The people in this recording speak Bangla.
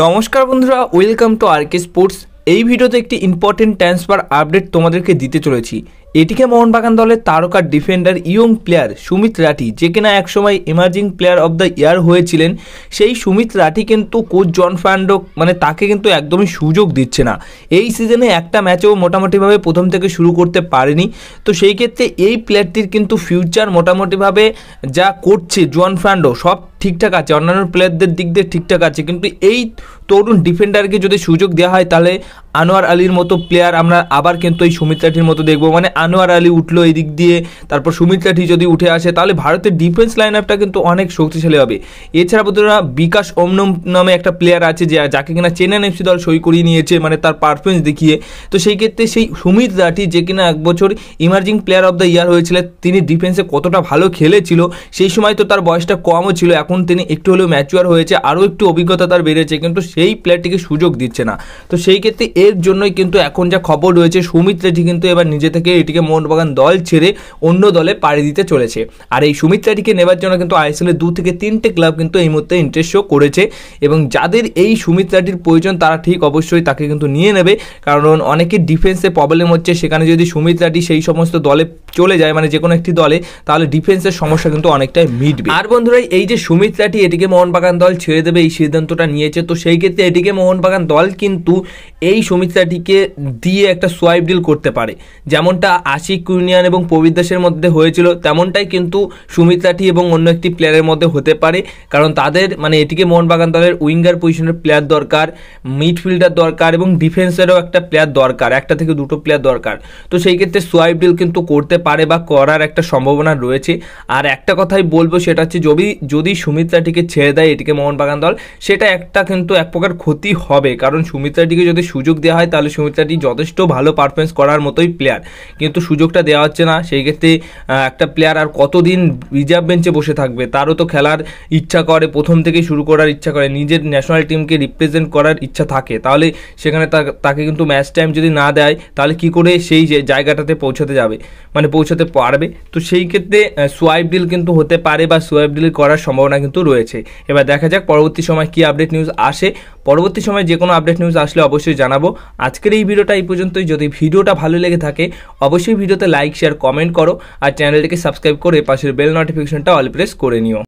নমস্কার বন্ধুরা welcome to R K sports এই ভিডিওতে একটি ইম্পর্টেন্ট ট্রান্সফার আপডেট তোমাদেরকে দিতে চলেছি এটিকে মোহনবাগান দলের তারকার defender young player Sumit Rathi যে কিনা একসময় emerging player of the year হয়েছিলেন সেই সুমিত রাঠি কিন্তু কোচ জন ফ্যান্ডো মানে তাকে কিন্তু একদমই সুযোগ দিচ্ছে না এই সিজনে একটা ম্যাচেও মোটামুটিভাবে প্রথম থেকে শুরু করতে পারেনি তো সেই ক্ষেত্রে এই প্লেয়ারটির কিন্তু ফিউচার মোটামুটিভাবে যা করছে জন ফ্যান্ডো সব ঠিকঠাক আছে অন্যান্য প্লেয়ারদের দিক দিয়ে ঠিকঠাক আছে কিন্তু এই তরুণ ডিফেন্ডারকে যদি সুযোগ দেওয়া হয় তাহলে আনোয়ার আলীর মতো প্লেয়ার আমরা আবার কিন্তু এই সুমিত্রাটির মতো দেখবো মানে আনোয়ার আলী উঠলো এই দিক দিয়ে তারপর সুমিত যদি উঠে আসে তাহলে ভারতের ডিফেন্স লাইন আপটা কিন্তু অনেক শক্তিশালী হবে এছাড়া বন্ধুরা বিকাশ অমনম নামে একটা প্লেয়ার আছে যে যাকে কিনা চেন্নাইন এফসি দল সই করিয়ে নিয়েছে মানে তার পারফরমেন্স দেখিয়ে তো সেই ক্ষেত্রে সেই সুমিত রাঠি যে কিনা এক বছর emerging player of the year হয়েছিল তিনি ডিফেন্সে কতটা ভালো খেলেছিল সেই সময় তো তার বয়সটা কমও ছিল এখন তিনি একটু হলেও ম্যাচুয়ার হয়েছে আরও একটু অভিজ্ঞতা তার বেড়েছে কিন্তু সেই প্লেয়ারটিকে সুযোগ দিচ্ছে না তো সেই ক্ষেত্রে এর জন্যই কিন্তু এখন যা খবর রয়েছে সুমিত রেড্ডি কিন্তু এবার নিজে থেকে এটিকে মোহনবাগান দল ছেড়ে অন্য দলে পাড়ি দিতে চলেছে আর এই সুমিত রেড্ডিকে নেবার জন্য কিন্তু আইএসএলের দু থেকে তিনটে ক্লাব কিন্তু এই মুহূর্তে ইন্টারেস্ট শো করেছে এবং যাদের এই সুমিত রেড্ডির প্রয়োজন তারা ঠিক অবশ্যই তাকে কিন্তু নিয়ে নেবে কারণ অনেকের ডিফেন্সে প্রবলেম হচ্ছে সেখানে যদি সুমিত রেড্ডি সেই সমস্ত দলে চলে যায় মানে যে কোনো একটি দলে তাহলে ডিফেন্সের সমস্যা কিন্তু অনেকটাই মিটবে আর বন্ধুরা এই যে সুমিত রাটি এটিকে মোহনবাগান দল ছেড়ে দেবে এই সিদ্ধান্তটা নিয়েছে তো সেই ক্ষেত্রে এটিকে মোহনবাগান দল কিন্তু এই সুমিত্রাটিকে দিয়ে একটা সোয়াইপ ডিল করতে পারে যেমনটা আশিক ইউনিয়ন এবং দাসের মধ্যে হয়েছিল তেমনটাই কিন্তু সুমিত এবং অন্য একটি প্লেয়ারের মধ্যে হতে পারে কারণ তাদের মানে এটিকে মোহনবাগান দলের উইঙ্গার পজিশনের প্লেয়ার দরকার মিডফিল্ডার দরকার এবং ডিফেন্সেরও একটা প্লেয়ার দরকার একটা থেকে দুটো প্লেয়ার দরকার তো সেই ক্ষেত্রে সোয়াইপ ডিল কিন্তু করতে পারে বা করার একটা সম্ভাবনা রয়েছে আর একটা কথাই বলবো সেটা হচ্ছে যদি যদি সুমিত্রাটিকে ছেড়ে দেয় এটিকে মোহনবাগান দল সেটা একটা কিন্তু এক প্রকার ক্ষতি হবে কারণ সুমিত্রাটিকে যদি সুযোগ দেওয়া হয় তাহলে সুমিত্রাটি যথেষ্ট ভালো পারফরমেন্স করার মতোই প্লেয়ার কিন্তু সুযোগটা দেওয়া হচ্ছে না সেই ক্ষেত্রে একটা প্লেয়ার আর কতদিন রিজার্ভ বেঞ্চে বসে থাকবে তারও তো খেলার ইচ্ছা করে প্রথম থেকে শুরু করার ইচ্ছা করে নিজের ন্যাশনাল টিমকে রিপ্রেজেন্ট করার ইচ্ছা থাকে তাহলে সেখানে তাকে কিন্তু ম্যাচ টাইম যদি না দেয় তাহলে কি করে সেই জায়গাটাতে পৌঁছাতে যাবে মানে পৌঁছাতে পারবে তো সেই ক্ষেত্রে সোয়াইপ ডিল কিন্তু হতে পারে বা সোয়াইপ ডিল করার সম্ভাবনা কিন্তু রয়েছে এবার দেখা যাক পরবর্তী সময় কি আপডেট নিউজ আসে পরবর্তী সময়ে যে কোনো আপডেট নিউজ আসলে অবশ্যই জানাবো আজকের এই ভিডিওটা এই পর্যন্তই যদি ভিডিওটা ভালো লেগে থাকে অবশ্যই ভিডিওতে লাইক শেয়ার কমেন্ট করো আর চ্যানেলটিকে সাবস্ক্রাইব করে পাশের বেল নোটিফিকেশনটা অল প্রেস করে নিও